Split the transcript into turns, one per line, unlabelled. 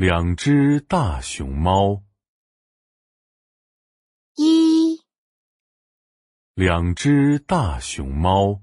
两只大熊猫。
一，
两只大熊猫。